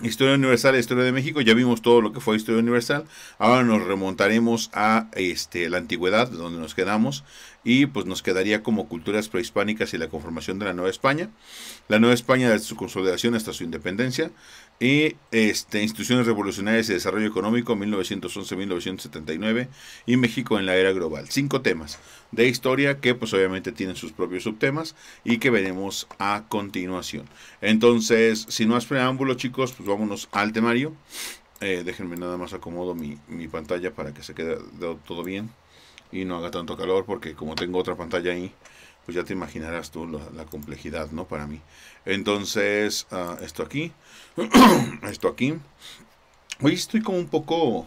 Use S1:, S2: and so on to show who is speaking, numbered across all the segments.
S1: Historia Universal, Historia de México, ya vimos todo lo que fue Historia Universal, ahora nos remontaremos a este, la antigüedad, donde nos quedamos, y pues nos quedaría como culturas prehispánicas y la conformación de la Nueva España, la Nueva España desde su consolidación hasta su independencia, y este, Instituciones Revolucionarias y Desarrollo Económico 1911-1979 y México en la Era Global. Cinco temas de historia que pues obviamente tienen sus propios subtemas y que veremos a continuación. Entonces, si no has preámbulo chicos, pues vámonos al temario. Eh, déjenme nada más acomodo mi, mi pantalla para que se quede todo bien y no haga tanto calor porque como tengo otra pantalla ahí, pues ya te imaginarás tú la, complejidad, ¿no? Para mí. Entonces, ah, esto aquí, esto aquí. Hoy estoy como un poco,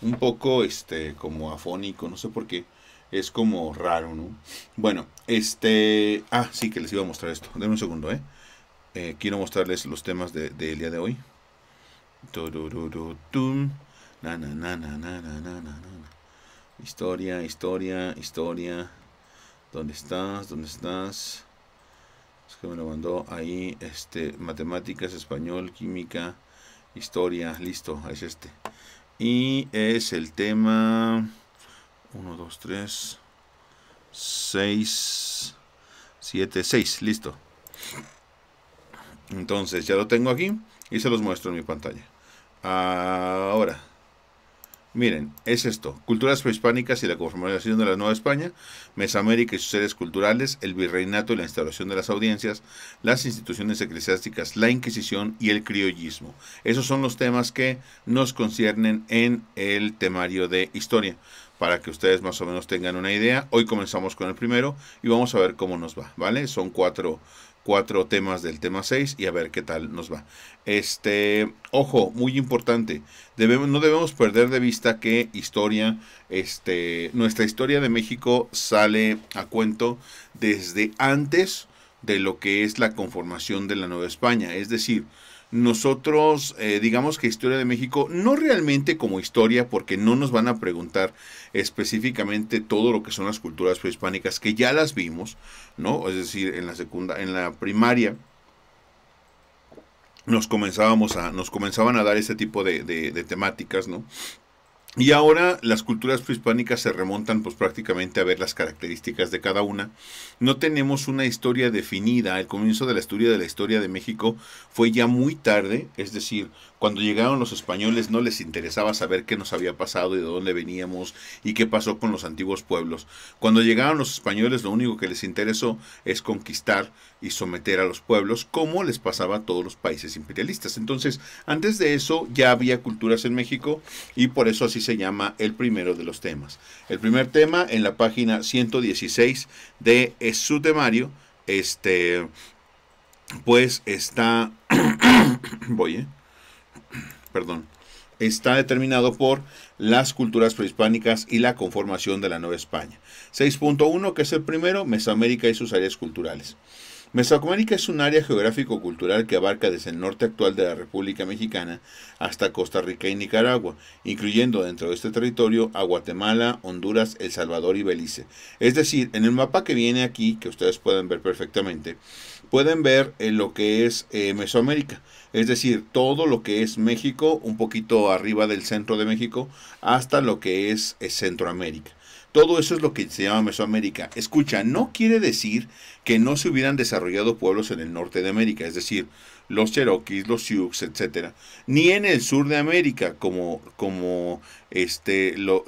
S1: un poco, este, como afónico, no sé por qué. Es como raro, ¿no? Bueno, este, ah, sí, que les iba a mostrar esto. Denme un segundo, ¿eh? eh quiero mostrarles los temas del de, día de hoy. Historia, historia, historia. ¿Dónde estás? ¿Dónde estás? Es que me lo mandó ahí, este, matemáticas, español, química, historia, listo, es este. Y es el tema 1, 2, 3, 6, 7, 6, listo. Entonces ya lo tengo aquí y se los muestro en mi pantalla. Ahora. Miren, es esto, culturas prehispánicas y la conformación de la Nueva España, Mesoamérica y sus seres culturales, el virreinato y la instalación de las audiencias, las instituciones eclesiásticas, la Inquisición y el criollismo. Esos son los temas que nos conciernen en el temario de historia, para que ustedes más o menos tengan una idea. Hoy comenzamos con el primero y vamos a ver cómo nos va, ¿vale? Son cuatro cuatro temas del tema 6 y a ver qué tal nos va. Este, ojo, muy importante, debemos, no debemos perder de vista que historia, este, nuestra historia de México sale a cuento desde antes de lo que es la conformación de la Nueva España, es decir, nosotros eh, digamos que historia de México, no realmente como historia, porque no nos van a preguntar específicamente todo lo que son las culturas prehispánicas, que ya las vimos, ¿no? Es decir, en la segunda en la primaria nos comenzábamos a, nos comenzaban a dar ese tipo de temáticas, ¿no? Y ahora las culturas prehispánicas se remontan pues prácticamente a ver las características de cada una. No tenemos una historia definida. El comienzo de la historia de la historia de México fue ya muy tarde, es decir, cuando llegaron los españoles no les interesaba saber qué nos había pasado y de dónde veníamos y qué pasó con los antiguos pueblos. Cuando llegaron los españoles lo único que les interesó es conquistar y someter a los pueblos como les pasaba a todos los países imperialistas. Entonces, antes de eso ya había culturas en México y por eso así se llama el primero de los temas. El primer tema en la página 116 de su temario, este, pues está, voy, ¿eh? perdón, está determinado por las culturas prehispánicas y la conformación de la Nueva España. 6.1, que es el primero, Mesoamérica y sus áreas culturales. Mesoamérica es un área geográfico-cultural que abarca desde el norte actual de la República Mexicana hasta Costa Rica y Nicaragua, incluyendo dentro de este territorio a Guatemala, Honduras, El Salvador y Belice. Es decir, en el mapa que viene aquí, que ustedes pueden ver perfectamente, pueden ver lo que es eh, Mesoamérica, es decir, todo lo que es México, un poquito arriba del centro de México, hasta lo que es eh, Centroamérica. Todo eso es lo que se llama Mesoamérica. Escucha, no quiere decir que no se hubieran desarrollado pueblos en el norte de América, es decir, los Cherokees, los Sioux, etc. Ni en el sur de América, como, como este, los,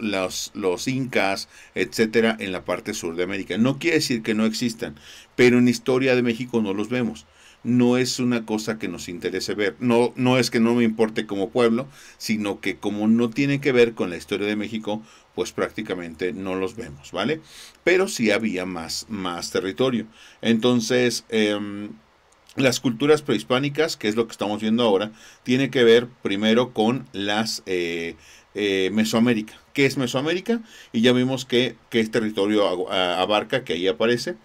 S1: los, Incas, etc., en la parte sur de América. No quiere decir que no existan, pero en historia de México no los vemos. No es una cosa que nos interese ver. No, no es que no me importe como pueblo, sino que como no tiene que ver con la historia de México, pues prácticamente no los vemos, ¿vale? Pero sí había más, más territorio. Entonces, em, las culturas prehispánicas, que es lo que estamos viendo ahora, tiene que ver primero con las eh, eh, Mesoamérica. ¿Qué es Mesoamérica? Y ya vimos que, este territorio abarca, que ahí aparece.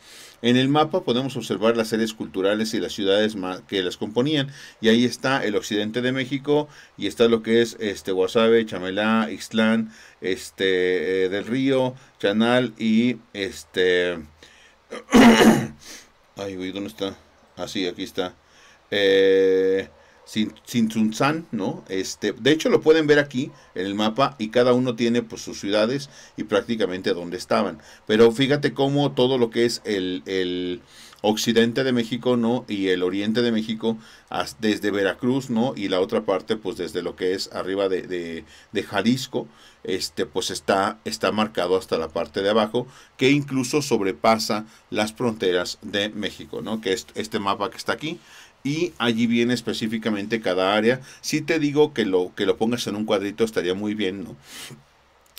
S1: En el mapa podemos observar las series culturales y las ciudades que las componían. Y ahí está el occidente de México y está lo que es este Guasave, Chamelá, Ixtlán, este eh, del Río, Chanal y este... Ay, güey, ¿dónde está? Así, aquí está. Eh, Tsunzan, ¿no? Este, de hecho lo pueden ver aquí en el mapa y cada uno tiene pues sus ciudades y prácticamente dónde estaban. Pero fíjate cómo todo lo que es el occidente de México, ¿no? Y el oriente de México, desde Veracruz, ¿no? Y la otra parte, pues desde lo que es arriba de, Jalisco, este, pues está, está marcado hasta la parte de abajo, que incluso sobrepasa las fronteras de México, ¿no? Que es este mapa que está aquí, y allí viene específicamente cada área. Si te digo que lo, que lo pongas en un cuadrito estaría muy bien, ¿no?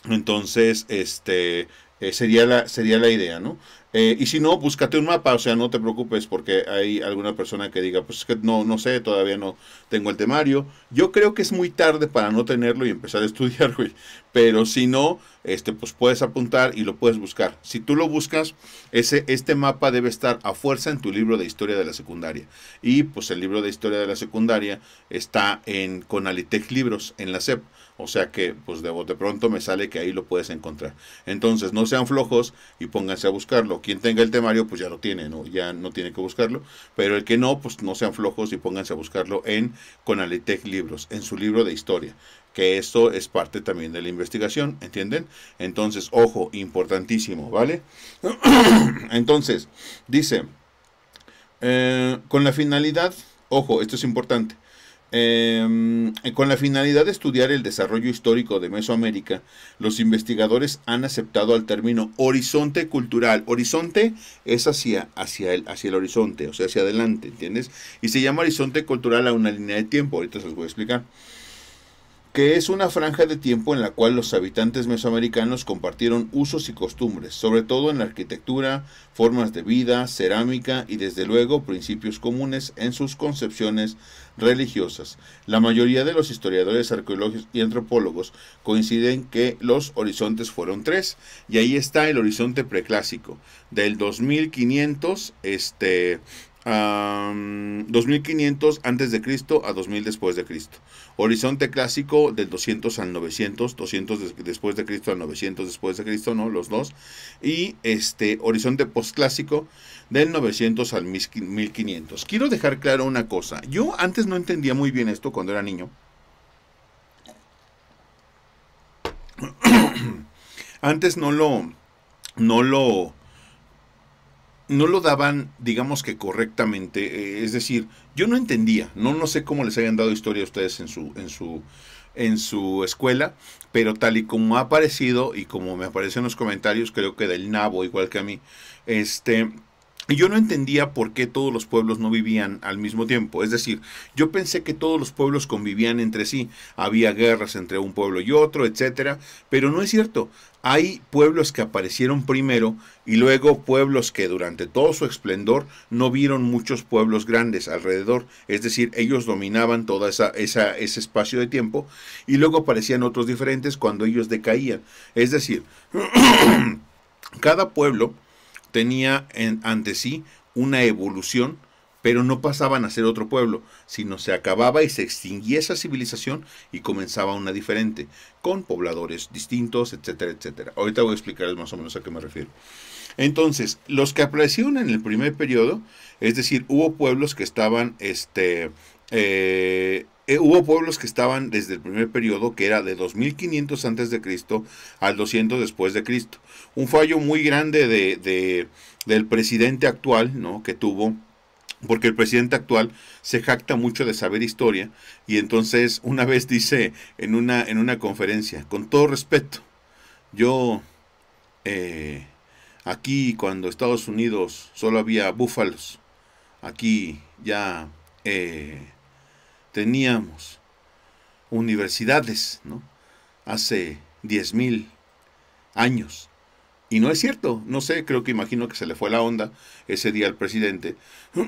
S1: Entonces, este, eh, sería, la, sería la idea, ¿no? Eh, y si no, búscate un mapa, o sea, no te preocupes porque hay alguna persona que diga, pues es que no, no sé, todavía no tengo el temario. Yo creo que es muy tarde para no tenerlo y empezar a estudiar, güey. Pero si no, este, pues puedes apuntar y lo puedes buscar. Si tú lo buscas, ese, este mapa debe estar a fuerza en tu libro de historia de la secundaria. Y pues el libro de historia de la secundaria está en Conalitech Libros, en la SEP. O sea que, pues de pronto me sale que ahí lo puedes encontrar. Entonces, no sean flojos y pónganse a buscarlo. Quien tenga el temario, pues ya lo tiene, ¿no? ya no tiene que buscarlo. Pero el que no, pues no sean flojos y pónganse a buscarlo en Conalitec Libros, en su libro de historia que esto es parte también de la investigación, ¿entienden? Entonces, ojo, importantísimo, ¿vale? Entonces, dice, eh, con la finalidad, ojo, esto es importante, Em, con la finalidad de estudiar el desarrollo histórico de Mesoamérica, los investigadores han aceptado al término horizonte cultural. Horizonte es hacia, hacia, el, hacia el horizonte, o sea, hacia adelante, ¿entiendes? Y se llama horizonte cultural a una línea de tiempo, ahorita se los voy a explicar que es una franja de tiempo en la cual los habitantes mesoamericanos compartieron usos y costumbres, sobre todo en la arquitectura, formas de vida, cerámica y desde luego principios comunes en sus concepciones religiosas. La mayoría de los historiadores, arqueólogos y antropólogos coinciden que los horizontes fueron tres, y ahí está el horizonte preclásico, del 2500 este, a 2500 antes de Cristo a 2000 después de Cristo. Horizonte clásico del 200 al 900, 200 después de Cristo al 900 después de Cristo, ¿no? Los dos. Y este horizonte postclásico del 900 al 1500. Quiero dejar claro una cosa. Yo antes no entendía muy bien esto cuando era niño. antes no lo no lo no lo daban, digamos que correctamente. Eh, es decir, yo no entendía, no, no sé cómo les hayan dado historia a ustedes en su, en su, en su escuela, pero tal y como ha aparecido y como me aparece en los comentarios, creo que del nabo, igual que a mí, este, y yo no entendía por qué todos los pueblos no vivían al mismo tiempo. Es decir, yo pensé que todos los pueblos convivían entre sí. Había guerras entre un pueblo y otro, etcétera. Pero no es cierto. Hay pueblos que aparecieron primero y luego pueblos que durante todo su esplendor no vieron muchos pueblos grandes alrededor. Es decir, ellos dominaban todo esa, ese espacio de tiempo y luego aparecían otros diferentes cuando ellos decaían. Es decir, cada pueblo tenía en, ante sí una evolución, pero no pasaban a ser otro pueblo, sino se acababa y se extinguía esa civilización y comenzaba una diferente, con pobladores distintos, etcétera, etcétera. Ahorita voy a explicarles más o menos a qué me refiero. Entonces, los que aparecieron en el primer periodo, es decir, hubo pueblos que estaban este, eh, eh, hubo pueblos que estaban desde el primer periodo, que era de 2500 antes de Cristo al 200 después de Cristo. Un fallo muy grande de, del presidente actual, ¿no? Que tuvo, porque el presidente actual se jacta mucho de saber historia y entonces una vez dice en una, en una conferencia, con todo respeto, yo eh, aquí cuando Estados Unidos solo había búfalos, aquí ya... Eh, teníamos universidades, ¿no? Hace 10.000 años. Y no es cierto, no sé, creo que imagino que se le fue la onda ese día al presidente,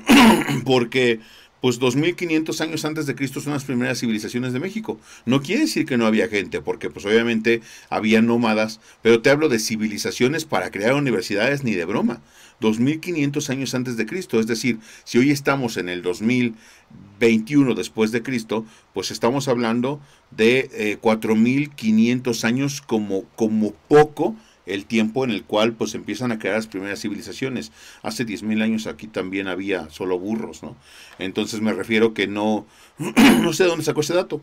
S1: porque pues 2500 años antes de Cristo son las primeras civilizaciones de México. No quiere decir que no había gente, porque pues obviamente había nómadas, pero te hablo de civilizaciones para crear universidades ni de broma. 2500 años antes de Cristo, es decir, si hoy estamos en el 2021 después de Cristo, pues estamos hablando de 4500 eh, años como como poco el tiempo en el cual pues empiezan a crear las primeras civilizaciones. Hace 10.000 años aquí también había solo burros, ¿no? Entonces me refiero que no, no sé de dónde sacó ese dato.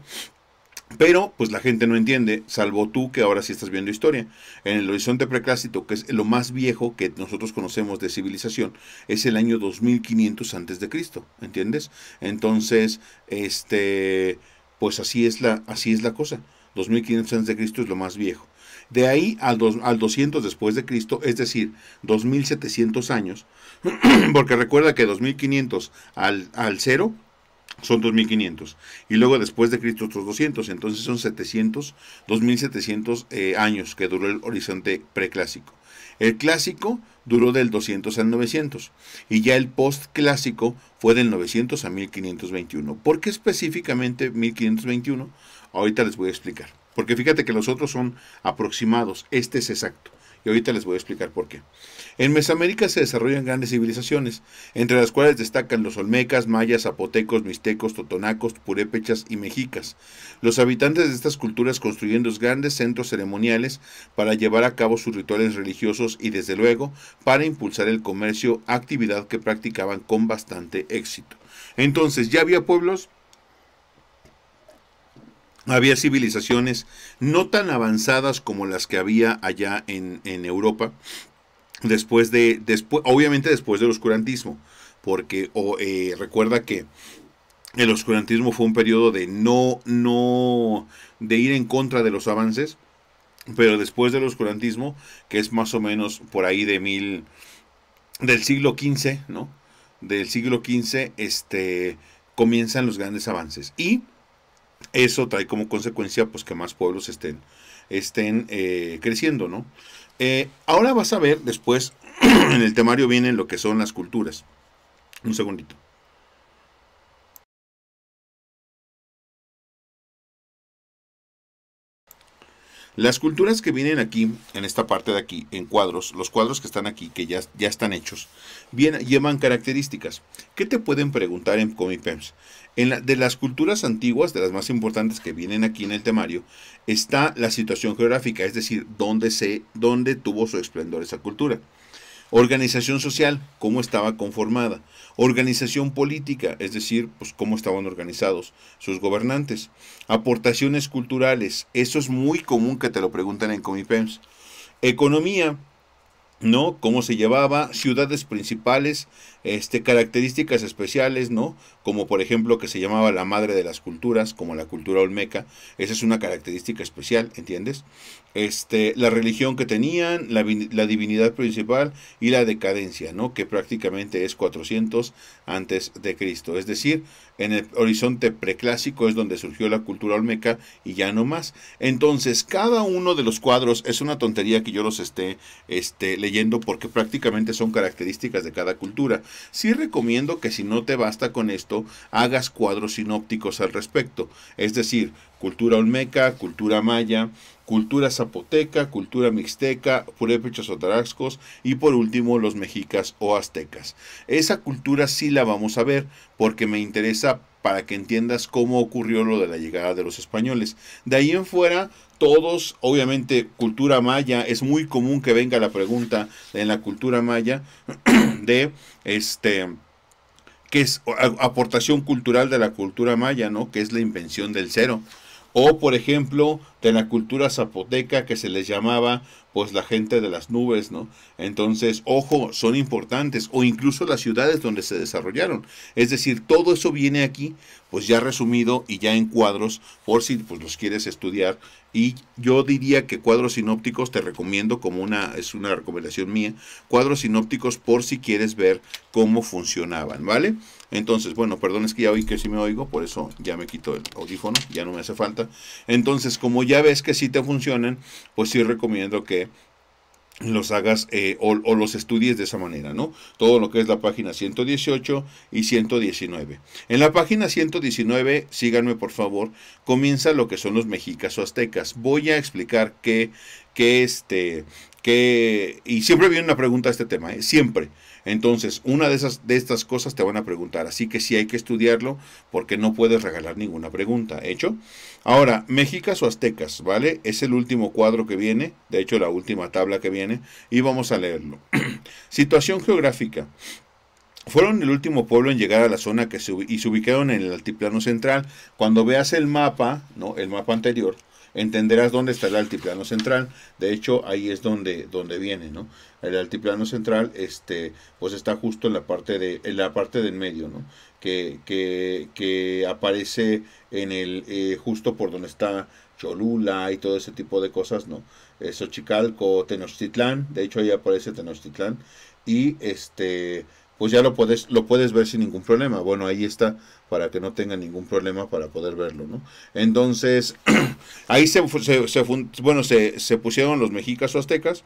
S1: Pero pues la gente no entiende, salvo tú que ahora sí estás viendo historia. En el horizonte preclásico, que es lo más viejo que nosotros conocemos de civilización, es el año 2500 antes de Cristo, ¿entiendes? Entonces, este pues así es la así es la cosa. 2500 antes de Cristo es lo más viejo. De ahí al, al 200 después de Cristo, es decir, 2700 años, porque recuerda que 2500 al, al 0 son 2500. Y luego después de Cristo otros 200. Entonces son 700, 2700 eh, años que duró el horizonte preclásico. El clásico duró del 200 al 900 y ya el postclásico fue del 900 a 1521. ¿Por qué específicamente 1521? Ahorita les voy a explicar. Porque fíjate que los otros son aproximados, este es exacto. Y ahorita les voy a explicar por qué. En Mesoamérica se desarrollan grandes civilizaciones, entre las cuales destacan los olmecas, mayas, zapotecos, mixtecos, totonacos, purépechas y mexicas. Los habitantes de estas culturas construyen los grandes centros ceremoniales para llevar a cabo sus rituales religiosos y desde luego para impulsar el comercio, actividad que practicaban con bastante éxito. Entonces ya había pueblos había civilizaciones no tan avanzadas como las que había allá en, Europa, después de, después, obviamente después del oscurantismo, porque eh, recuerda que el oscurantismo fue un periodo de no, no, de ir en contra de los avances, pero después del oscurantismo, que es más o menos por ahí de mil, del siglo XV, ¿no? Del siglo XV, este, comienzan los grandes avances. Y eso trae como consecuencia pues que más pueblos estén, estén eh, creciendo, ¿no? Eh, ahora vas a ver después, en el temario vienen lo que son las culturas. Un segundito. Las culturas que vienen aquí, en esta parte de aquí, en cuadros, los cuadros que están aquí, que ya, ya están hechos, bien, llevan características. ¿Qué te pueden preguntar en Comipems? En la, de las culturas antiguas, de las más importantes que vienen aquí en el temario, está la situación geográfica, es decir, dónde, se, dónde tuvo su esplendor esa cultura. Organización social, cómo estaba conformada. Organización política, es decir, pues cómo estaban organizados sus gobernantes. Aportaciones culturales, eso es muy común que te lo preguntan en Comipems. Economía, ¿no? Cómo se llevaba, ciudades principales, este, características especiales, ¿no? Como por ejemplo que se llamaba la madre de las culturas, como la cultura olmeca, esa es una característica especial, ¿entiendes? este, la religión que tenían, la, divinidad principal y la decadencia, ¿no? que prácticamente es 400 antes de Cristo. Es decir, en el horizonte preclásico es donde surgió la cultura olmeca y ya no más. Entonces, cada uno de los cuadros es una tontería que yo los esté este, leyendo porque prácticamente son características de cada cultura. Sí recomiendo que si no te basta con esto, hagas cuadros sinópticos al respecto. Es decir, cultura olmeca, cultura maya, cultura zapoteca, cultura mixteca, purépechos o tarascos y por último los mexicas o aztecas. Esa cultura sí la vamos a ver porque me interesa para que entiendas cómo ocurrió lo de la llegada de los españoles. De ahí en fuera, todos, obviamente, cultura maya, es muy común que venga la pregunta en la cultura maya de este que es aportación cultural de la cultura maya, ¿no? Que es la invención del cero o por ejemplo de la cultura zapoteca que se les llamaba pues la gente de las nubes, ¿no? Entonces, ojo, son importantes, o incluso las ciudades donde se desarrollaron. Es decir, todo eso viene aquí, pues ya resumido y ya en cuadros, por si pues, los quieres estudiar. Y yo diría que cuadros sinópticos te recomiendo como una, es una recomendación mía, cuadros sinópticos por si quieres ver cómo funcionaban, ¿vale? Entonces, bueno, perdón, es que ya oí que sí me oigo, por eso ya me quito el audífono, ya no me hace falta. Entonces, como ya ves que sí te funcionan, pues sí recomiendo que los hagas eh, o, los estudies de esa manera, ¿no? Todo lo que es la página 118 y 119. En la página 119, síganme por favor, comienza lo que son los mexicas o aztecas. Voy a explicar que, que este, que, y siempre viene una pregunta a este tema, ¿eh? siempre. Entonces, una de, esas, de estas cosas te van a preguntar, así que sí hay que estudiarlo porque no puedes regalar ninguna pregunta, ¿hecho? Ahora, mexicas o aztecas, ¿vale? Es el último cuadro que viene, de hecho la última tabla que viene, y vamos a leerlo. Situación geográfica. Fueron el último pueblo en llegar a la zona que y se ubicaron en el altiplano central. Cuando veas el mapa, ¿no? El mapa anterior, entenderás dónde está el altiplano central. De hecho, ahí es donde, donde viene, ¿no? El altiplano central, este, pues está justo en la parte de, la parte del medio, ¿no? Que, que, que aparece en el, eh, justo por donde está Cholula y todo ese tipo de cosas, ¿no? Sochicalco, eh, Tenochtitlán, de hecho ahí aparece Tenochtitlán. Y este pues ya lo puedes, lo puedes ver sin ningún problema. Bueno, ahí está para que no tenga ningún problema para poder verlo, ¿no? Entonces, ahí se, bueno, se, se pusieron los mexicas o aztecas,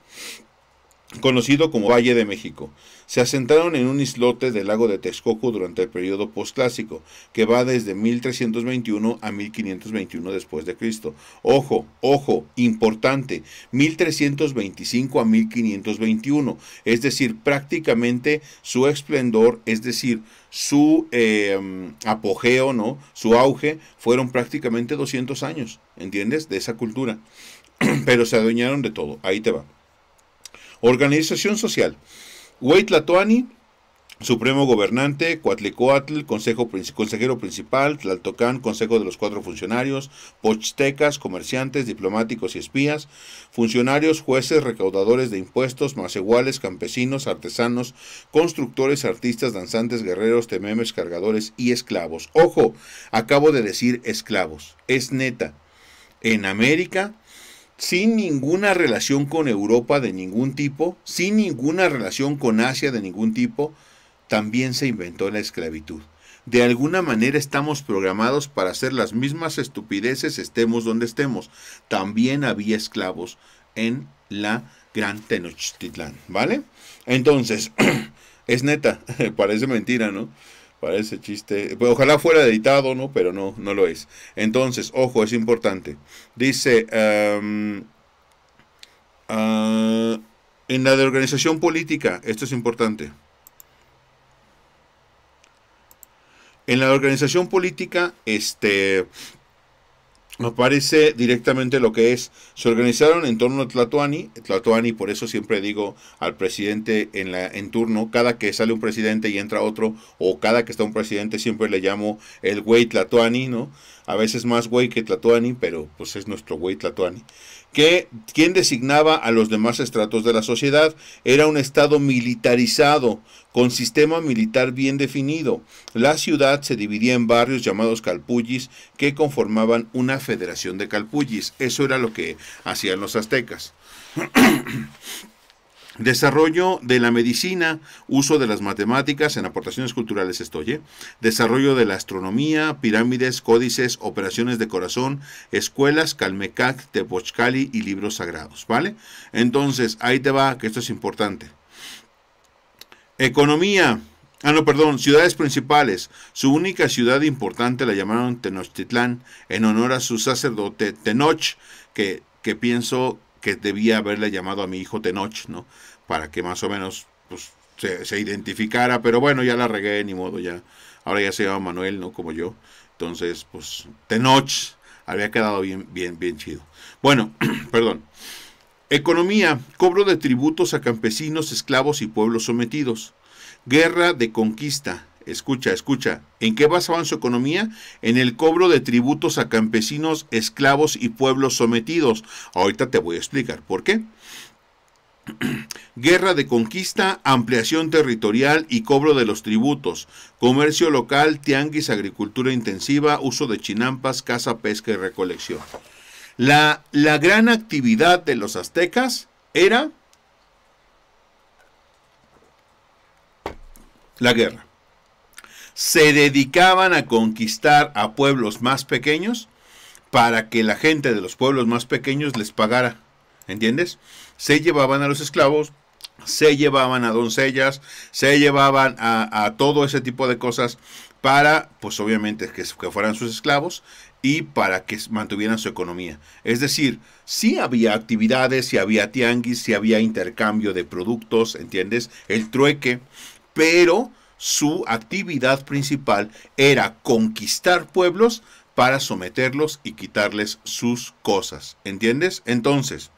S1: conocido como Valle de México. Se asentaron en un islote del lago de Texcoco durante el periodo postclásico, que va desde 1321 a 1521 después de Cristo. Ojo, ojo, importante, 1325 a 1521, es decir, prácticamente su esplendor, es decir, su em, apogeo, ¿no? Su auge fueron prácticamente 200 años, ¿entiendes? De esa cultura. Pero se adueñaron de todo. Ahí te va. Organización social. Huaytlatoani, Supremo Gobernante, Coatlicoatl, Consejo, Consejero Principal, Tlaltocán, Consejo de los Cuatro Funcionarios, Pochtecas, comerciantes, diplomáticos y espías, funcionarios, jueces, recaudadores de impuestos, maceguales, campesinos, artesanos, constructores, artistas, danzantes, guerreros, tememes, cargadores y esclavos. Ojo, acabo de decir esclavos, es neta. En América sin ninguna relación con Europa de ningún tipo, sin ninguna relación con Asia de ningún tipo, también se inventó la esclavitud. De alguna manera estamos programados para hacer las mismas estupideces estemos donde estemos. También había esclavos en la Gran Tenochtitlán, ¿vale? Entonces, es neta, parece mentira, ¿no? Parece chiste. Pues, ojalá fuera editado, ¿no? Pero no, no lo es. Entonces, ojo, es importante. Dice, ah, en la de organización política, esto es importante. En la organización política, este, parece directamente lo que es, se organizaron en torno a Tlatoani, Tlatoani por eso siempre digo al presidente en, la, en turno, cada que sale un presidente y entra otro, o cada que está un presidente siempre le llamo el güey Tlatoani, ¿no? A veces más güey que Tlatoani, pero pues es nuestro güey Tlatoani que quien designaba a los demás estratos de la sociedad era un Estado militarizado, con sistema militar bien definido. La ciudad se dividía en barrios llamados calpullis que conformaban una federación de calpullis. Eso era lo que hacían los aztecas. Desarrollo de la medicina, uso de las matemáticas en aportaciones culturales estoy, ¿eh? desarrollo de la astronomía, pirámides, códices, operaciones de corazón, escuelas, Calmecac, Tepochcali y libros sagrados, ¿vale? Entonces, ahí te va, que esto es importante. Economía. Ah, no, perdón, ciudades principales. Su única ciudad importante la llamaron Tenochtitlán en honor a su sacerdote Tenoch, que, que pienso que debía haberle llamado a mi hijo Tenoch, ¿no? Para que más o menos pues, se, identificara, pero bueno, ya la regué, ni modo, ya. Ahora ya se llama Manuel, ¿no? Como yo. Entonces, pues, Tenoch había quedado bien, bien, bien chido. Bueno, perdón. Economía, cobro de tributos a campesinos, esclavos y pueblos sometidos. Guerra de conquista escucha, escucha, ¿en qué basaban su economía? En el cobro de tributos a campesinos, esclavos y pueblos sometidos. Ahorita te voy a explicar por qué. Guerra de conquista, ampliación territorial y cobro de los tributos, comercio local, tianguis, agricultura intensiva, uso de chinampas, caza, pesca y recolección. La, la gran actividad de los aztecas era la guerra se dedicaban a conquistar a pueblos más pequeños para que la gente de los pueblos más pequeños les pagara. ¿Entiendes? Se llevaban a los esclavos, se llevaban a doncellas, se llevaban a, todo ese tipo de cosas para, pues obviamente, que, que fueran sus esclavos y para que mantuvieran su economía. Es decir, sí había actividades, sí había tianguis, sí había intercambio de productos, ¿entiendes? El trueque, pero su actividad principal era conquistar pueblos para someterlos y quitarles sus cosas. ¿Entiendes? Entonces,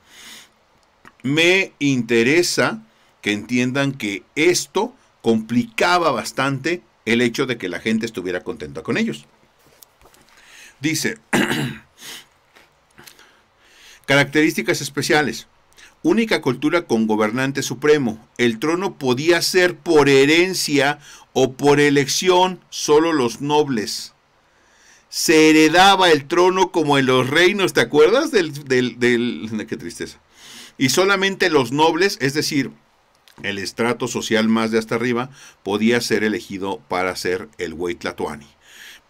S1: me interesa que entiendan que esto complicaba bastante el hecho de que la gente estuviera contenta con ellos. Dice, características especiales única cultura con gobernante supremo. El trono podía ser por herencia o por elección solo los nobles. Se heredaba el trono como en los reinos, ¿te acuerdas? Del, del, qué tristeza. Y solamente los nobles, es decir, el estrato social más de hasta arriba, podía ser elegido para ser el Tlatuani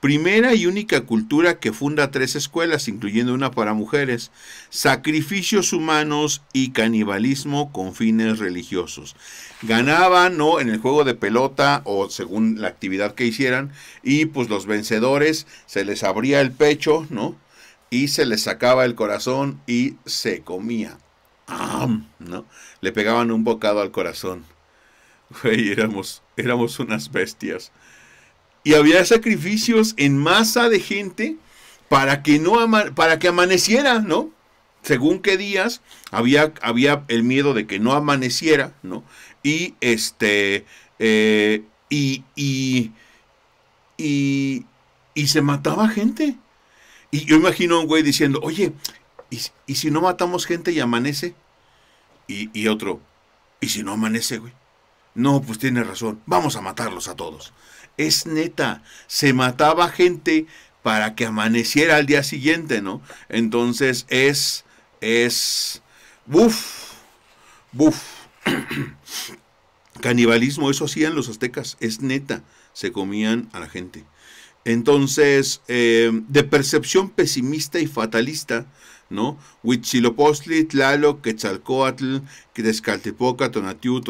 S1: primera y única cultura que funda tres escuelas, incluyendo una para mujeres, sacrificios humanos y canibalismo con fines religiosos. Ganaban ¿no? en el juego de pelota o según la actividad que hicieran, y pues los vencedores se les abría el pecho, ¿no? Y se les sacaba el corazón y se comía. ¿no? Le pegaban un bocado al corazón. éramos unas bestias y había sacrificios en masa de gente para que no para que amaneciera, ¿no? Según qué días había, había el miedo de que no amaneciera, ¿no? Y este eh, y, y, se mataba gente. Y yo imagino a un güey diciendo, oye, ¿y, si no matamos gente y amanece? Y, y otro, ¿y si no amanece, güey? No, pues tiene razón, vamos a matarlos a todos. Es neta, se mataba gente para que amaneciera al día siguiente, ¿no? Entonces es, es, buf, buf. Canibalismo, eso hacían los aztecas, es neta, se comían a la gente. Entonces, eh, de percepción pesimista y fatalista, ¿no? Huitzilopochtli, Tlaloc, Quetzalcoatl, Tonatiuh,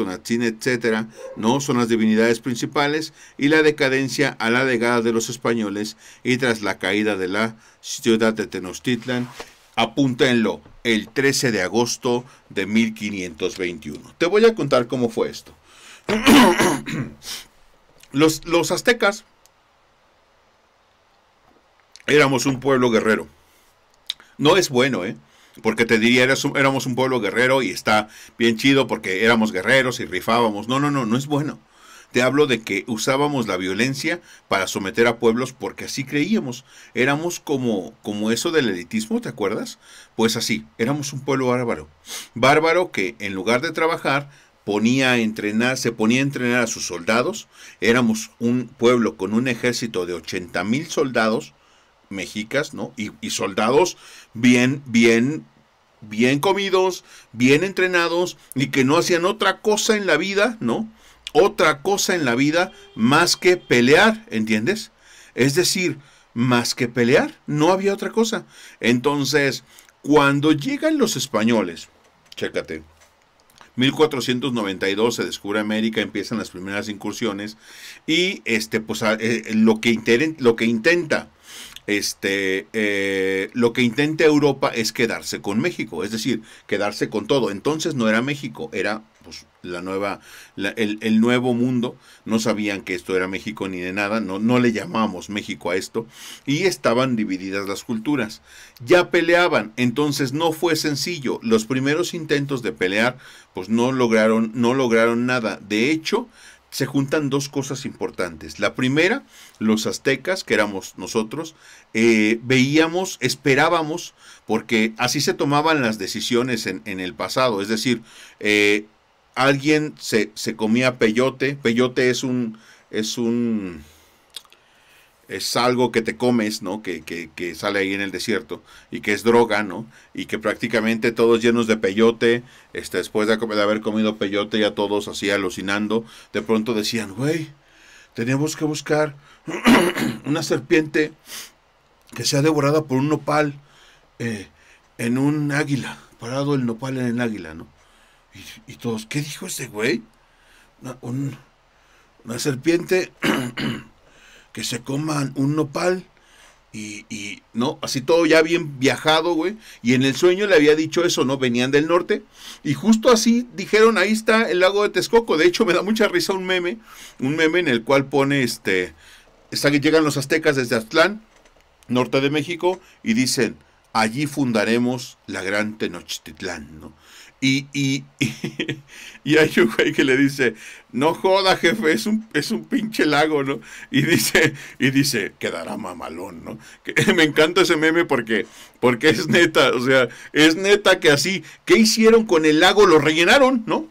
S1: etcétera, ¿no? Son las divinidades principales y la decadencia a la llegada de los españoles y tras la caída de la ciudad de Tenochtitlan, apúntenlo, el 13 de agosto de 1521. Te voy a contar cómo fue esto. los, los aztecas éramos un pueblo guerrero no es bueno, ¿eh? Porque te diría, éramos un pueblo guerrero y está bien chido porque éramos guerreros y rifábamos. No, no, no, no es bueno. Te hablo de que usábamos la violencia para someter a pueblos porque así creíamos. Éramos como, como eso del elitismo, ¿te acuerdas? Pues así, éramos un pueblo bárbaro. Bárbaro que en lugar de trabajar ponía a entrenar, se ponía a entrenar a sus soldados. Éramos un pueblo con un ejército de 80 mil soldados mexicas, ¿no? Y, soldados bien, bien, bien comidos, bien entrenados y que no hacían otra cosa en la vida, ¿no? Otra cosa en la vida más que pelear, ¿entiendes? Es decir, más que pelear, no había otra cosa. Entonces, cuando llegan los españoles, chécate, 1492 se descubre América, empiezan las primeras incursiones y este pues eh, lo que lo que intenta este, eh, lo que intenta Europa es quedarse con México, es decir, quedarse con todo. Entonces no era México, era pues, la nueva, el, nuevo mundo. No sabían que esto era México ni de nada, no, no le llamamos México a esto. Y estaban divididas las culturas. Ya peleaban, entonces no fue sencillo. Los primeros intentos de pelear, pues no lograron, no lograron nada. De hecho, se juntan dos cosas importantes. La primera, los aztecas, que éramos nosotros, eh, veíamos, esperábamos, porque así se tomaban las decisiones en, en el pasado. Es decir, eh, alguien se, se, comía peyote. Peyote es un, es un es algo que te comes, ¿no? Que, sale ahí en el desierto y que es droga, ¿no? Y que prácticamente todos llenos de peyote, este, después de, haber comido peyote ya todos así alucinando, de pronto decían, güey, tenemos que buscar una serpiente que sea devorada por un nopal eh, en un águila, parado el nopal en el águila, ¿no? Y, todos, ¿qué dijo ese güey? una serpiente que se coman un nopal. Y, y, no, así todo ya bien viajado, güey. Y en el sueño le había dicho eso, ¿no? Venían del norte. Y justo así dijeron, ahí está el lago de Texcoco. De hecho, me da mucha risa un meme. Un meme en el cual pone este. Está que llegan los aztecas desde Aztlán, norte de México, y dicen, allí fundaremos la gran Tenochtitlán, ¿no? Y, y, y, hay un güey que le dice, no joda, jefe, es un, es un pinche lago, ¿no? Y dice, y dice, quedará mamalón, ¿no? Que, me encanta ese meme porque, porque es neta, o sea, es neta que así, ¿qué hicieron con el lago? Lo rellenaron, ¿no?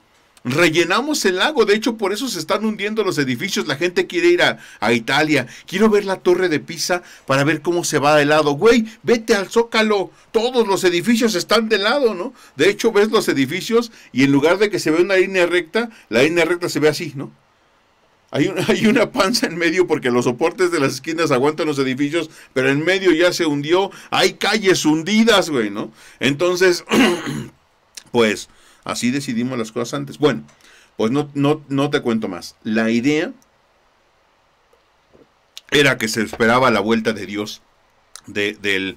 S1: rellenamos el lago. De hecho, por eso se están hundiendo los edificios. La gente quiere ir a, Italia. Quiero ver la torre de Pisa para ver cómo se va de lado. Güey, vete al zócalo. Todos los edificios están de lado, ¿no? De hecho, ves los edificios y en lugar de que se vea una línea recta, la línea recta se ve así, ¿no? Hay, hay una panza en medio porque los soportes de las esquinas aguantan los edificios, pero en medio ya se hundió. Hay calles hundidas, güey, ¿no? Entonces, pues Así decidimos las cosas antes. Bueno, pues no, no, te cuento más. La idea era que se esperaba la vuelta de Dios, del, del,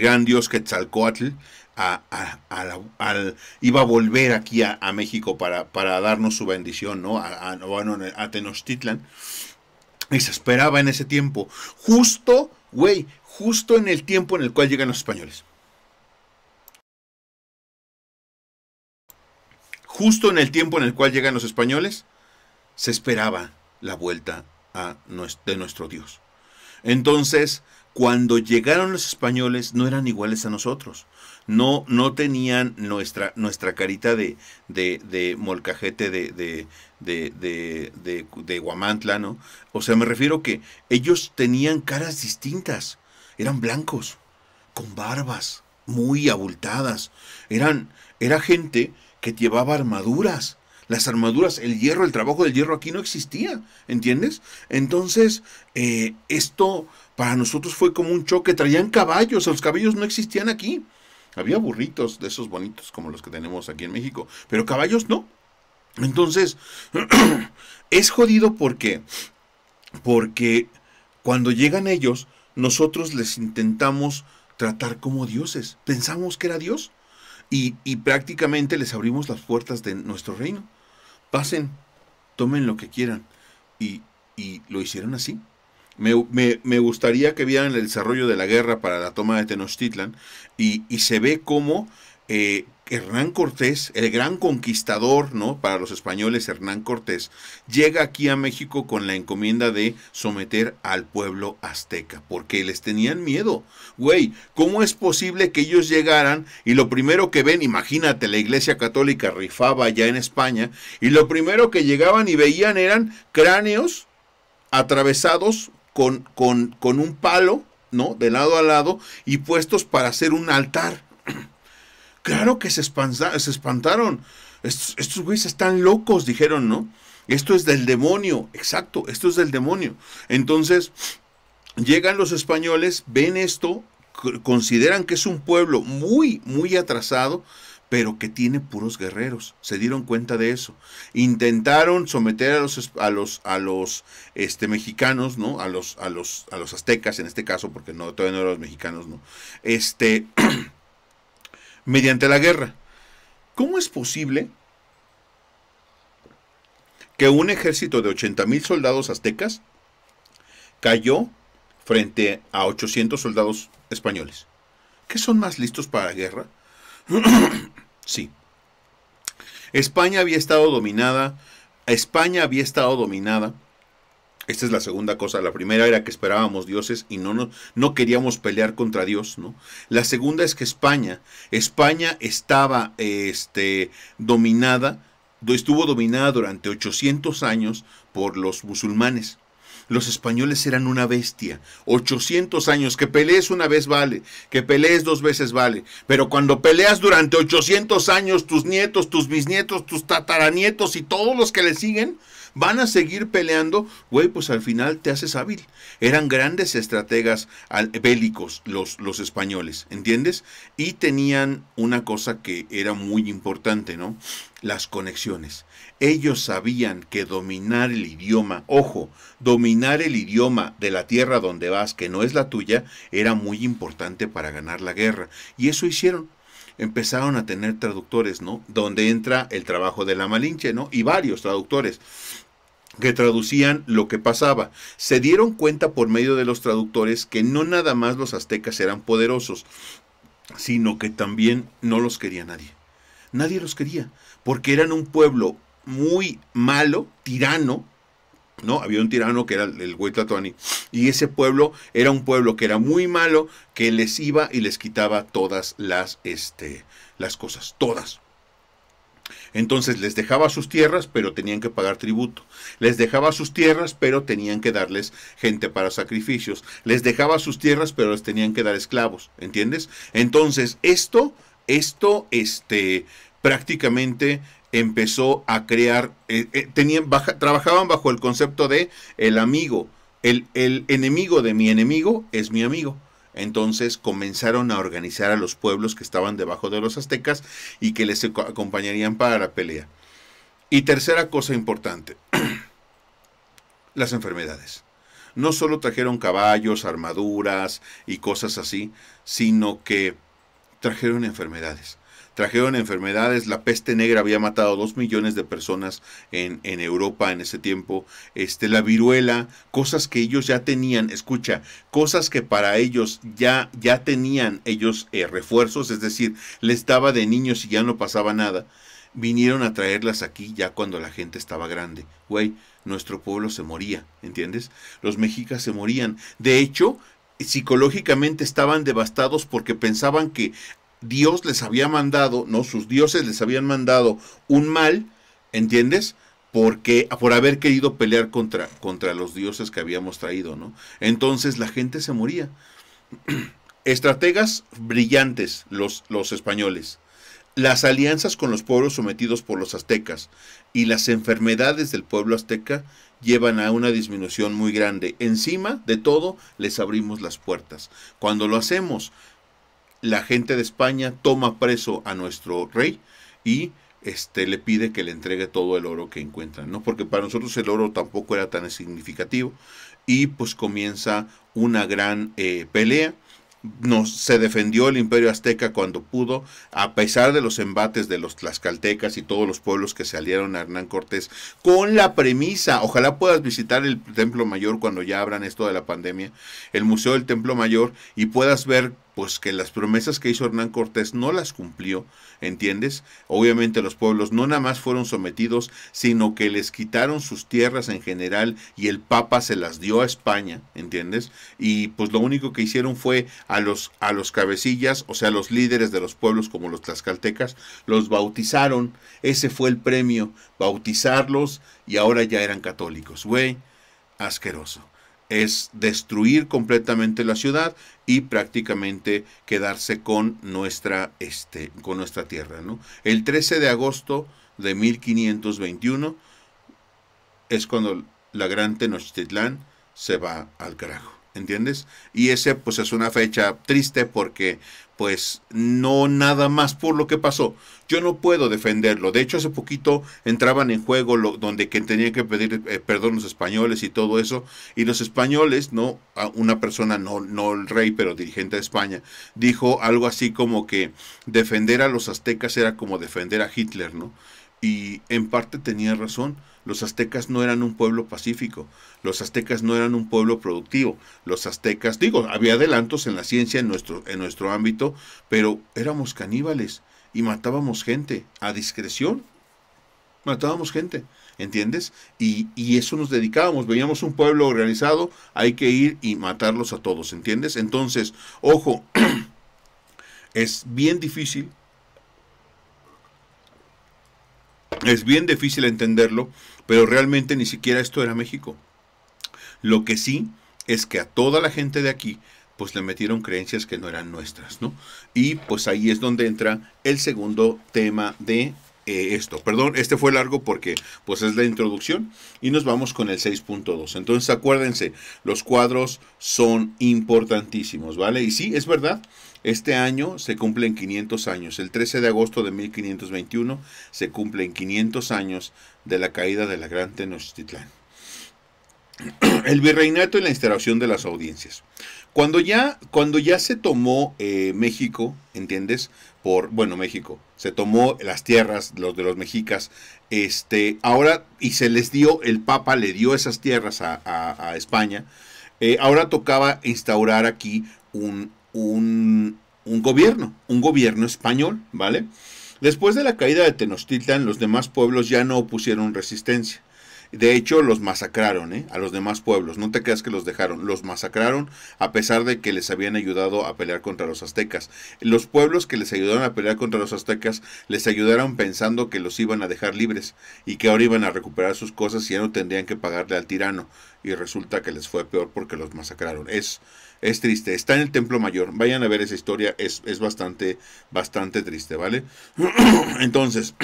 S1: gran Dios Quetzalcoatl, a, iba a volver aquí a, México para, para, darnos su bendición, ¿no? A, a Tenochtitlan. Y se esperaba en ese tiempo, justo, güey, justo en el tiempo en el cual llegan los españoles. justo en el tiempo en el cual llegan los españoles, se esperaba la vuelta de nuestro Dios. Entonces, cuando llegaron los españoles, no eran iguales a nosotros. No, no tenían nuestra, nuestra carita de, de, de molcajete de, de, de Guamantla, ¿no? O sea, me refiero que ellos tenían caras distintas. Eran blancos, con barbas, muy abultadas. Eran, era gente que llevaba armaduras. Las armaduras, el hierro, el trabajo del hierro aquí no existía, ¿entiendes? Entonces, eh, esto para nosotros fue como un choque. Traían caballos, los caballos no existían aquí. Había burritos de esos bonitos como los que tenemos aquí en México, pero caballos no. Entonces, es jodido porque, porque cuando llegan ellos, nosotros les intentamos tratar como dioses. Pensamos que era Dios y, prácticamente les abrimos las puertas de nuestro reino. Pasen, tomen lo que quieran. Y, lo hicieron así. Me, gustaría que vieran el desarrollo de la guerra para la toma de Tenochtitlan y, se ve cómo eh, Hernán Cortés, el gran conquistador, ¿no? Para los españoles, Hernán Cortés, llega aquí a México con la encomienda de someter al pueblo azteca, porque les tenían miedo. Güey, ¿cómo es posible que ellos llegaran y lo primero que ven, imagínate, la iglesia católica rifaba ya en España, y lo primero que llegaban y veían eran cráneos atravesados con, con, con un palo, ¿no? De lado a lado y puestos para hacer un altar Claro que se, espantaron. Estos, güeyes están locos, dijeron, ¿no? Esto es del demonio, exacto, esto es del demonio. Entonces, llegan los españoles, ven esto, consideran que es un pueblo muy, muy atrasado, pero que tiene puros guerreros. Se dieron cuenta de eso. Intentaron someter a los a los a los este mexicanos, ¿no? A los a los a los aztecas en este caso porque no todavía no eran los mexicanos, ¿no? Este mediante la guerra. ¿Cómo es posible que un ejército de 80.000 soldados aztecas cayó frente a 800 soldados españoles? ¿Qué son más listos para la guerra? sí. España había estado dominada, España había estado dominada esta es la segunda cosa. La primera era que esperábamos dioses y no, no, queríamos pelear contra Dios, ¿no? La segunda es que España, España estaba este, dominada, estuvo dominada durante 800 años por los musulmanes. Los españoles eran una bestia. 800 años. Que pelees una vez vale. Que pelees dos veces vale. Pero cuando peleas durante 800 años, tus nietos, tus bisnietos, tus tataranietos y todos los que le siguen van a seguir peleando, güey, pues al final te haces hábil. Eran grandes estrategas bélicos los, los españoles, ¿entiendes? Y tenían una cosa que era muy importante, ¿no? Las conexiones. Ellos sabían que dominar el idioma, ojo, dominar el idioma de la tierra donde vas, que no es la tuya, era muy importante para ganar la guerra. Y eso hicieron empezaron a tener traductores, ¿no? Donde entra el trabajo de la Malinche, ¿no? Y varios traductores que traducían lo que pasaba. Se dieron cuenta por medio de los traductores que no nada más los aztecas eran poderosos, sino que también no los quería nadie. Nadie los quería, porque eran un pueblo muy malo, tirano, ¿no? Había un tirano que era el Huitlatoani, y ese pueblo era un pueblo que era muy malo, que les iba y les quitaba todas las, este, las cosas, todas, entonces les dejaba sus tierras, pero tenían que pagar tributo. Les dejaba sus tierras, pero tenían que darles gente para sacrificios. Les dejaba sus tierras, pero les tenían que dar esclavos. ¿Entiendes? Entonces esto, esto, este, prácticamente empezó a crear, eh, eh, tenían, trabajaban bajo el concepto de el amigo. El, el enemigo de mi enemigo es mi amigo. Entonces comenzaron a organizar a los pueblos que estaban debajo de los aztecas y que les acompañarían para la pelea. Y tercera cosa importante, las enfermedades. No solo trajeron caballos, armaduras y cosas así, sino que trajeron enfermedades trajeron enfermedades, la peste negra había matado a dos millones de personas en, en Europa en ese tiempo, este, la viruela, cosas que ellos ya tenían, escucha, cosas que para ellos ya, ya tenían ellos eh, refuerzos, es decir, les daba de niños y ya no pasaba nada vinieron a traerlas aquí ya cuando la gente estaba grande. Güey, nuestro pueblo se moría, ¿entiendes? Los mexicas se morían. De hecho, psicológicamente estaban devastados porque pensaban que Dios les había mandado, no, sus dioses les habían mandado un mal, ¿entiendes? Porque, por haber querido pelear contra, contra los dioses que habíamos traído, ¿no? Entonces la gente se moría. Estrategas brillantes, los, los españoles. Las alianzas con los pueblos sometidos por los aztecas y las enfermedades del pueblo azteca llevan a una disminución muy grande. Encima de todo, les abrimos las puertas. Cuando lo hacemos la gente de España toma preso a nuestro rey y este, le pide que le entregue todo el oro que encuentran, ¿no? Porque para nosotros el oro tampoco era tan significativo. Y pues comienza una gran eh, pelea. Nos, se defendió el imperio azteca cuando pudo, a pesar de los embates de los tlaxcaltecas y todos los pueblos que se aliaron a Hernán Cortés, con la premisa, ojalá puedas visitar el Templo Mayor cuando ya abran esto de la pandemia, el Museo del Templo Mayor, y puedas ver pues que las promesas que hizo Hernán Cortés no las cumplió, ¿entiendes? Obviamente los pueblos no nada más fueron sometidos, sino que les quitaron sus tierras en general y el Papa se las dio a España, ¿entiendes? Y pues lo único que hicieron fue a los, a los cabecillas, o sea, los líderes de los pueblos como los tlaxcaltecas, los bautizaron, ese fue el premio, bautizarlos y ahora ya eran católicos, güey, asqueroso es destruir completamente la ciudad y prácticamente quedarse con nuestra, este, con nuestra tierra. ¿no? El 13 de agosto de 1521 es cuando la gran Tenochtitlán se va al carajo. ¿entiendes? Y ese pues es una fecha triste porque pues no nada más por lo que pasó. Yo no puedo defenderlo. De hecho, hace poquito entraban en juego lo, donde que tenía que pedir eh, perdón los españoles y todo eso. Y los españoles, no, una persona, no, no el rey, pero dirigente de España, dijo algo así como que defender a los aztecas era como defender a Hitler, ¿no? Y en parte tenía razón, los aztecas no eran un pueblo pacífico, los aztecas no eran un pueblo productivo, los aztecas, digo, había adelantos en la ciencia en nuestro, en nuestro ámbito, pero éramos caníbales y matábamos gente a discreción, matábamos gente, ¿entiendes? Y, y eso nos dedicábamos, veíamos un pueblo organizado, hay que ir y matarlos a todos, ¿entiendes? Entonces, ojo, es bien difícil Es bien difícil entenderlo, pero realmente ni siquiera esto era México. Lo que sí es que a toda la gente de aquí pues le metieron creencias que no eran nuestras, ¿no? Y pues ahí es donde entra el segundo tema de eh, esto. Perdón, este fue largo porque pues es la introducción y nos vamos con el 6.2. Entonces acuérdense, los cuadros son importantísimos, ¿vale? Y sí, es verdad, este año se cumplen 500 años. El 13 de agosto de 1521 se cumplen 500 años de la caída de la Gran Tenochtitlán. El virreinato y la instalación de las audiencias. Cuando ya, cuando ya se tomó eh, México, ¿entiendes? Por, bueno, México, se tomó las tierras, los de los mexicas, este, ahora, y se les dio, el Papa le dio esas tierras a, España, eh, ahora tocaba instaurar aquí un, un, gobierno, un gobierno español, ¿vale? Después de la caída de Tenochtitlan, los demás pueblos ya no opusieron resistencia. De hecho, los masacraron, ¿eh? A los demás pueblos. No te creas que los dejaron. Los masacraron a pesar de que les habían ayudado a pelear contra los aztecas. Los pueblos que les ayudaron a pelear contra los aztecas les ayudaron pensando que los iban a dejar libres y que ahora iban a recuperar sus cosas y ya no tendrían que pagarle al tirano. Y resulta que les fue peor porque los masacraron. Es es triste, está en el Templo Mayor. Vayan a ver esa historia, es, bastante, bastante triste, ¿vale? Entonces,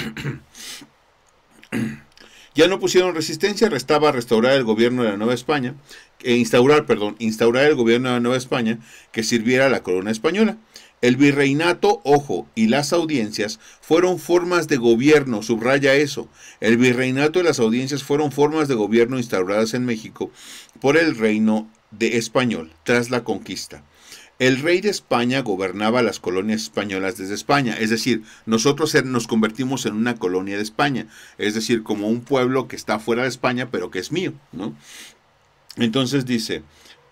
S1: ya no pusieron resistencia, restaba restaurar el gobierno de la Nueva España, e instaurar, perdón, instaurar el gobierno de la Nueva España que sirviera a la corona española. El virreinato, ojo, y las audiencias fueron formas de gobierno, subraya eso. El virreinato y las audiencias fueron formas de gobierno instauradas en México por el reino de español tras la conquista. El rey de España gobernaba las colonias españolas desde España, es decir, nosotros er, nos convertimos en una colonia de España, es decir, como un pueblo que está fuera de España, pero que es mío, ¿no? Entonces dice,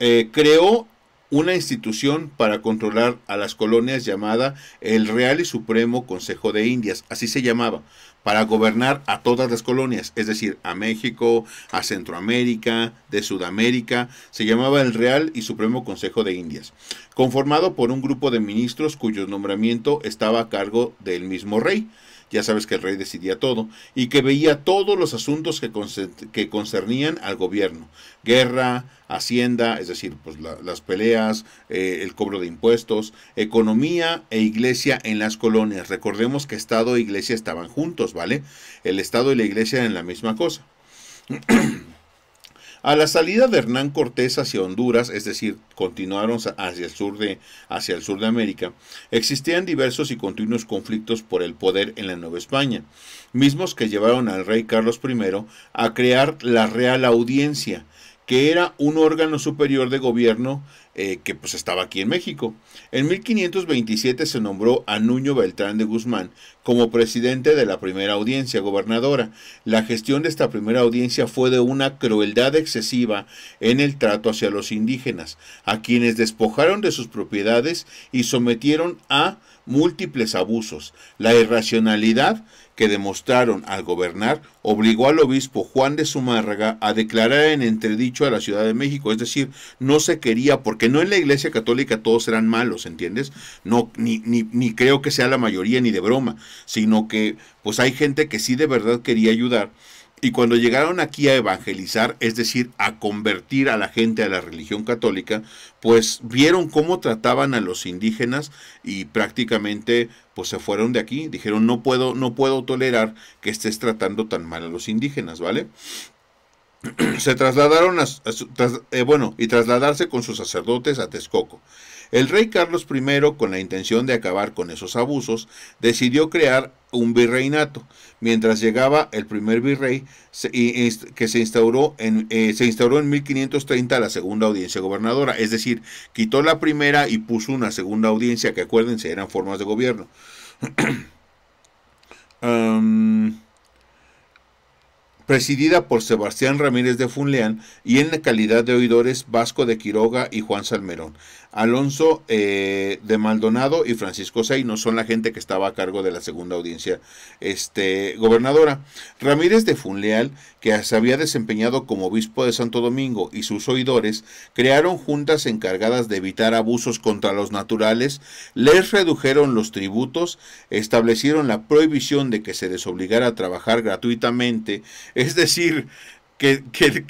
S1: eh, creó una institución para controlar a las colonias llamada el Real y Supremo Consejo de Indias, así se llamaba, para gobernar a todas las colonias, es decir, a México, a Centroamérica, de Sudamérica, se llamaba el Real y Supremo Consejo de Indias, conformado por un grupo de ministros cuyo nombramiento estaba a cargo del mismo rey ya sabes que el rey decidía todo, y que veía todos los asuntos que, concernían al gobierno, guerra, hacienda, es decir, pues las peleas, eh, el cobro de impuestos, economía e iglesia en las colonias. Recordemos que Estado e iglesia estaban juntos, ¿vale? El Estado y la iglesia eran la misma cosa. A la salida de Hernán Cortés hacia Honduras, es decir, continuaron hacia el sur de, hacia el sur de América, existían diversos y continuos conflictos por el poder en la Nueva España, mismos que llevaron al rey Carlos I a crear la Real Audiencia, que era un órgano superior de gobierno eh, que pues estaba aquí en México. En 1527 se nombró a Nuño Beltrán de Guzmán como presidente de la primera audiencia gobernadora. La gestión de esta primera audiencia fue de una crueldad excesiva en el trato hacia los indígenas, a quienes despojaron de sus propiedades y sometieron a múltiples abusos. La irracionalidad que demostraron al gobernar obligó al obispo Juan de Zumárraga a declarar en entredicho a la Ciudad de México, es decir, no se quería, porque no en la Iglesia Católica todos eran malos, ¿entiendes? No, ni, ni, ni creo que sea la mayoría ni de broma, sino que pues hay gente que sí de verdad quería ayudar y cuando llegaron aquí a evangelizar, es decir, a convertir a la gente a la religión católica, pues vieron cómo trataban a los indígenas y prácticamente pues se fueron de aquí, dijeron no puedo no puedo tolerar que estés tratando tan mal a los indígenas, ¿vale? se trasladaron a, eh, bueno, y trasladarse con sus sacerdotes a Texcoco. El rey Carlos I, con la intención de acabar con esos abusos, decidió crear un virreinato mientras llegaba el primer virrey que se instauró en, eh, se instauró en 1530 la segunda audiencia gobernadora, es decir, quitó la primera y puso una segunda audiencia que acuérdense eran formas de gobierno. Um, presidida por Sebastián Ramírez de Funleán y en la calidad de oidores Vasco de Quiroga y Juan Salmerón. Alonso eh, de Maldonado y Francisco Seino son la gente que estaba a cargo de la segunda audiencia este, gobernadora. Ramírez de Funleal, que se había desempeñado como obispo de Santo Domingo, y sus oidores crearon juntas encargadas de evitar abusos contra los naturales, les redujeron los tributos, establecieron la prohibición de que se les obligara a trabajar gratuitamente, es decir, que, que,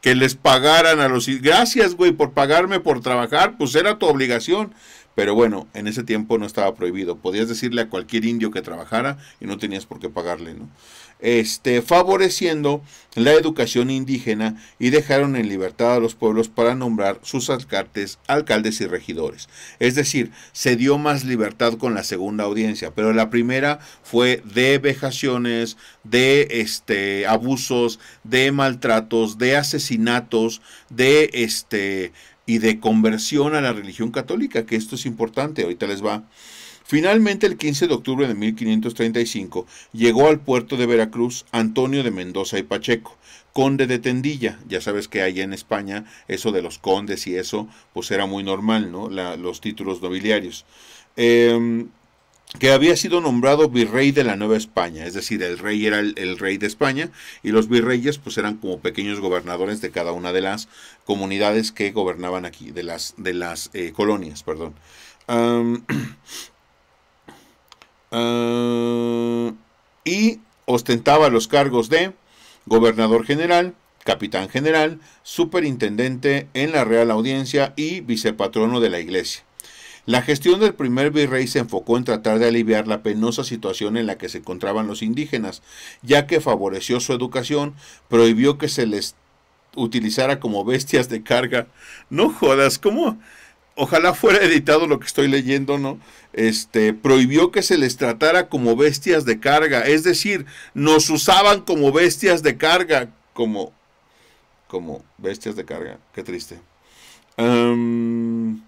S1: que, les pagaran a los... Gracias, güey, por pagarme, por trabajar, pues era tu obligación. Pero bueno, en ese tiempo no estaba prohibido. Podías decirle a cualquier indio que trabajara y no tenías por qué pagarle, ¿no? este, favoreciendo la educación indígena y dejaron en libertad a los pueblos para nombrar sus alcaldes, alcaldes y regidores. Es decir, se dio más libertad con la segunda audiencia, pero la primera fue de vejaciones, de este, abusos, de maltratos, de asesinatos, de este y de conversión a la religión católica, que esto es importante, ahorita les va. Finalmente, el 15 de octubre de 1535, llegó al puerto de Veracruz Antonio de Mendoza y Pacheco, conde de Tendilla. Ya sabes que hay en España eso de los condes y eso, pues era muy normal, ¿no? los títulos nobiliarios. Em, que había sido nombrado virrey de la Nueva España, es decir, el rey era el, rey de España y los virreyes pues eran como pequeños gobernadores de cada una de las comunidades que gobernaban aquí, de las, de las eh, colonias, perdón. Ah, y ostentaba los cargos de gobernador general, capitán general, superintendente en la Real Audiencia y vicepatrono de la Iglesia. La gestión del primer virrey se enfocó en tratar de aliviar la penosa situación en la que se encontraban los indígenas, ya que favoreció su educación, prohibió que se les utilizara como bestias de carga. No jodas, ¿cómo? ojalá fuera editado lo que estoy leyendo, ¿no? Este, prohibió que se les tratara como bestias de carga, es decir, nos usaban como bestias de carga, como, como bestias de carga, qué triste. Em,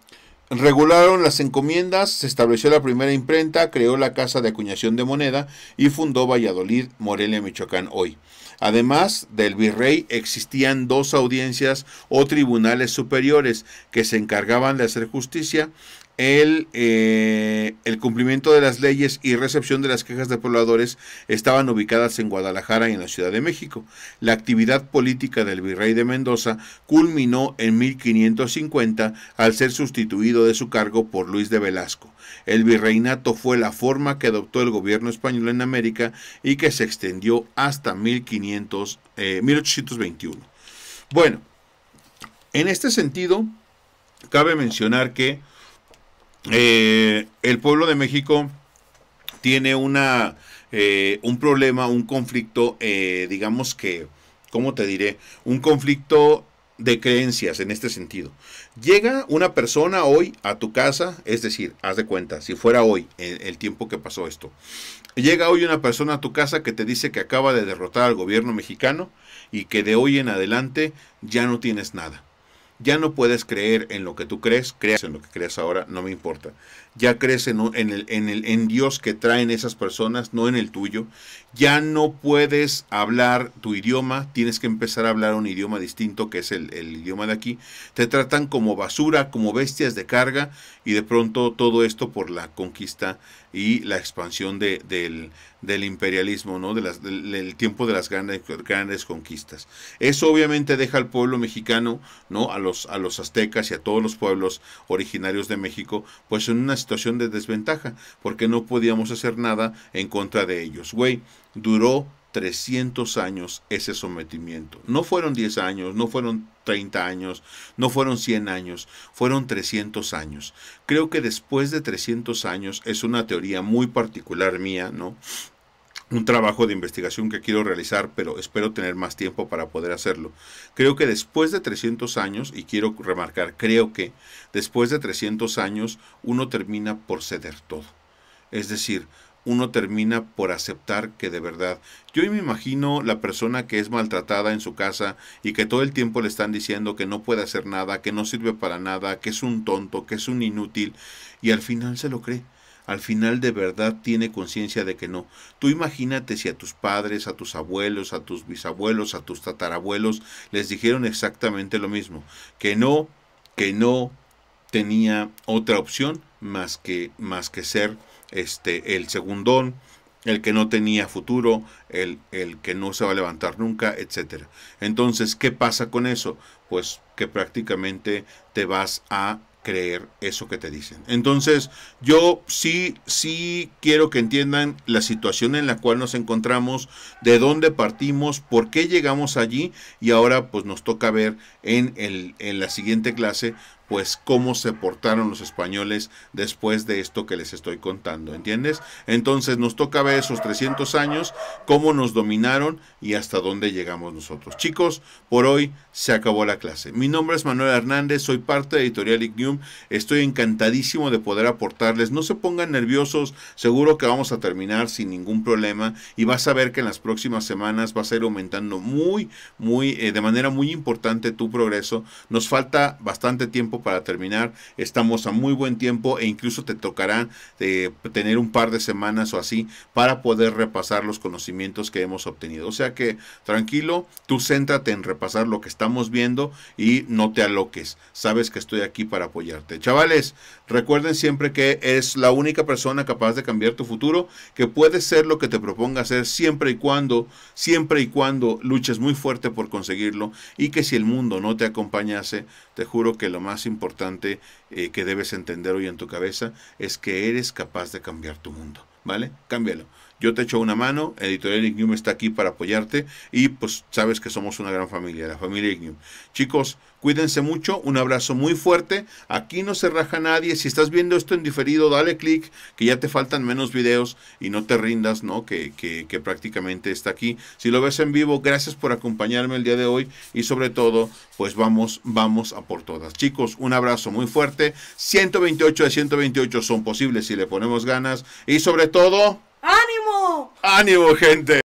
S1: regularon las encomiendas, se estableció la primera imprenta, creó la casa de acuñación de moneda y fundó Valladolid, Morelia, Michoacán, hoy. Además del virrey existían dos audiencias o tribunales superiores que se encargaban de hacer justicia el, eh, el cumplimiento de las leyes y recepción de las quejas de pobladores estaban ubicadas en Guadalajara y en la Ciudad de México. La actividad política del virrey de Mendoza culminó en 1550 al ser sustituido de su cargo por Luis de Velasco. El virreinato fue la forma que adoptó el gobierno español en América y que se extendió hasta 1821. Eh, bueno, en este sentido, cabe mencionar que eh, el pueblo de México tiene una, eh, un problema, un conflicto, eh, digamos que, ¿cómo te diré? Un conflicto de creencias en este sentido. Llega una persona hoy a tu casa, es decir, haz de cuenta, si fuera hoy el, tiempo que pasó esto, llega hoy una persona a tu casa que te dice que acaba de derrotar al gobierno mexicano y que de hoy en adelante ya no tienes nada ya no puedes creer en lo que tú crees, creas en lo que creas ahora, no me importa ya crees en, el, en, el, en, Dios que traen esas personas, no en el tuyo. Ya no puedes hablar tu idioma, tienes que empezar a hablar un idioma distinto que es el, idioma de aquí. Te tratan como basura, como bestias de carga y de pronto todo esto por la conquista y la expansión del, imperialismo, ¿no? De del, tiempo de las grandes, grandes conquistas. Eso obviamente deja al pueblo mexicano, ¿no? A los, a los aztecas y a todos los pueblos originarios de México, pues en una situación de desventaja porque no podíamos hacer nada en contra de ellos. Güey, duró 300 años ese sometimiento. No fueron 10 años, no fueron 30 años, no fueron 100 años, fueron 300 años. Creo que después de 300 años, es una teoría muy particular mía, ¿no? un trabajo de investigación que quiero realizar, pero espero tener más tiempo para poder hacerlo. Creo que después de 300 años, y quiero remarcar, creo que después de 300 años uno termina por ceder todo. Es decir, uno termina por aceptar que de verdad. Yo me imagino la persona que es maltratada en su casa y que todo el tiempo le están diciendo que no puede hacer nada, que no sirve para nada, que es un tonto, que es un inútil, y al final se lo cree al final de verdad tiene conciencia de que no. Tú imagínate si a tus padres, a tus abuelos, a tus bisabuelos, a tus tatarabuelos les dijeron exactamente lo mismo, que no, que no tenía otra opción más que más que ser este el segundón, el que no tenía futuro, el, el, que no se va a levantar nunca, etcétera. Entonces, ¿qué pasa con eso? Pues que prácticamente te vas a creer eso que te dicen. Entonces, yo sí, sí quiero que entiendan la situación en la cual nos encontramos, de dónde partimos, por qué llegamos allí y ahora pues nos toca ver en, el, en la siguiente clase pues cómo se portaron los españoles después de esto que les estoy contando, ¿entiendes? Entonces nos toca ver esos 300 años, cómo nos dominaron y hasta dónde llegamos nosotros. Chicos, por hoy se acabó la clase. Mi nombre es Manuel Hernández, soy parte de Editorial Ignum. estoy encantadísimo de poder aportarles, no se pongan nerviosos, seguro que vamos a terminar sin ningún problema y vas a ver que en las próximas semanas vas a ir aumentando muy, muy, eh, de manera muy importante tu progreso. Nos falta bastante tiempo para terminar, estamos a muy buen tiempo e incluso te tocará eh, tener un par de semanas o así para poder repasar los conocimientos que hemos obtenido. O sea que tranquilo, tú céntrate en repasar lo que estamos viendo y no te aloques. Sabes que estoy aquí para apoyarte. Chavales, recuerden siempre que es la única persona capaz de cambiar tu futuro, que puede ser lo que te proponga hacer siempre y cuando, siempre y cuando luches muy fuerte por conseguirlo y que si el mundo no te acompañase, te juro que lo más importante eh, que debes entender hoy en tu cabeza es que eres capaz de cambiar tu mundo, ¿vale? Cámbialo. Yo te echo una mano, Editorial Ignium está aquí para apoyarte y pues sabes que somos una gran familia, la familia Ignium. Chicos, cuídense mucho, un abrazo muy fuerte, aquí no se raja nadie, si estás viendo esto en diferido, dale clic, que ya te faltan menos videos y no te rindas, ¿no? Que, que prácticamente está aquí. Si lo ves en vivo, gracias por acompañarme el día de hoy y sobre todo, pues vamos, vamos a por todas. Chicos, un abrazo muy fuerte, 128 de 128 son posibles si le ponemos ganas y sobre todo... ¡Ánimo! ¡Ánimo, gente!